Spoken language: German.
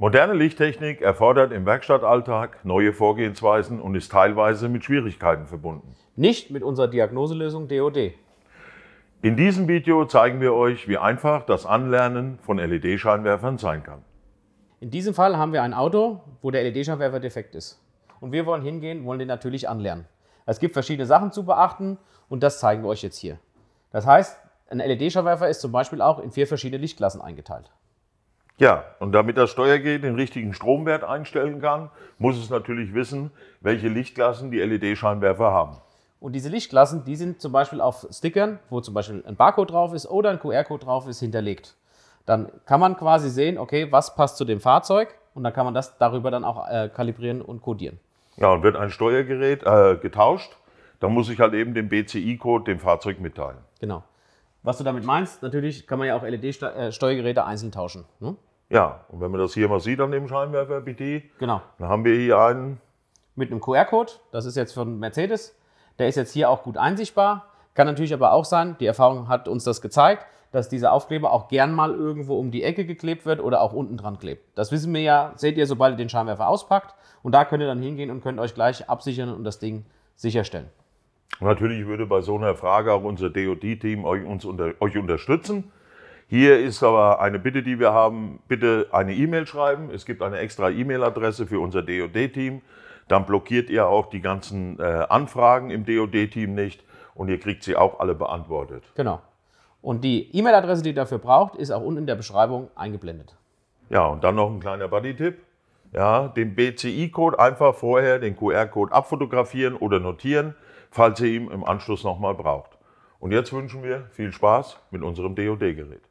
Moderne Lichttechnik erfordert im Werkstattalltag neue Vorgehensweisen und ist teilweise mit Schwierigkeiten verbunden. Nicht mit unserer Diagnoselösung DOD. In diesem Video zeigen wir euch, wie einfach das Anlernen von LED-Scheinwerfern sein kann. In diesem Fall haben wir ein Auto, wo der LED-Scheinwerfer defekt ist. Und wir wollen hingehen, wollen den natürlich anlernen. Es gibt verschiedene Sachen zu beachten und das zeigen wir euch jetzt hier. Das heißt, ein LED-Scheinwerfer ist zum Beispiel auch in vier verschiedene Lichtklassen eingeteilt. Ja, und damit das Steuergerät den richtigen Stromwert einstellen kann, muss es natürlich wissen, welche Lichtklassen die LED-Scheinwerfer haben. Und diese Lichtklassen, die sind zum Beispiel auf Stickern, wo zum Beispiel ein Barcode drauf ist oder ein QR-Code drauf ist, hinterlegt. Dann kann man quasi sehen, okay, was passt zu dem Fahrzeug und dann kann man das darüber dann auch äh, kalibrieren und codieren. Ja, und wird ein Steuergerät äh, getauscht, dann muss ich halt eben den BCI-Code dem Fahrzeug mitteilen. Genau. Was du damit meinst, natürlich kann man ja auch LED-Steuergeräte äh, einzeln tauschen. Ne? Ja, und wenn man das hier mal sieht an dem Scheinwerfer BT, genau. dann haben wir hier einen. Mit einem QR-Code, das ist jetzt von Mercedes. Der ist jetzt hier auch gut einsichtbar. Kann natürlich aber auch sein, die Erfahrung hat uns das gezeigt, dass dieser Aufkleber auch gern mal irgendwo um die Ecke geklebt wird oder auch unten dran klebt. Das wissen wir ja, seht ihr, sobald ihr den Scheinwerfer auspackt. Und da könnt ihr dann hingehen und könnt euch gleich absichern und das Ding sicherstellen. Natürlich würde bei so einer Frage auch unser DOD-Team euch, uns unter, euch unterstützen. Hier ist aber eine Bitte, die wir haben, bitte eine E-Mail schreiben. Es gibt eine extra E-Mail-Adresse für unser DOD-Team. Dann blockiert ihr auch die ganzen äh, Anfragen im DOD-Team nicht und ihr kriegt sie auch alle beantwortet. Genau. Und die E-Mail-Adresse, die ihr dafür braucht, ist auch unten in der Beschreibung eingeblendet. Ja, und dann noch ein kleiner Buddy-Tipp. Ja, den BCI-Code einfach vorher den QR-Code abfotografieren oder notieren, falls ihr ihn im Anschluss nochmal braucht. Und jetzt wünschen wir viel Spaß mit unserem DOD-Gerät.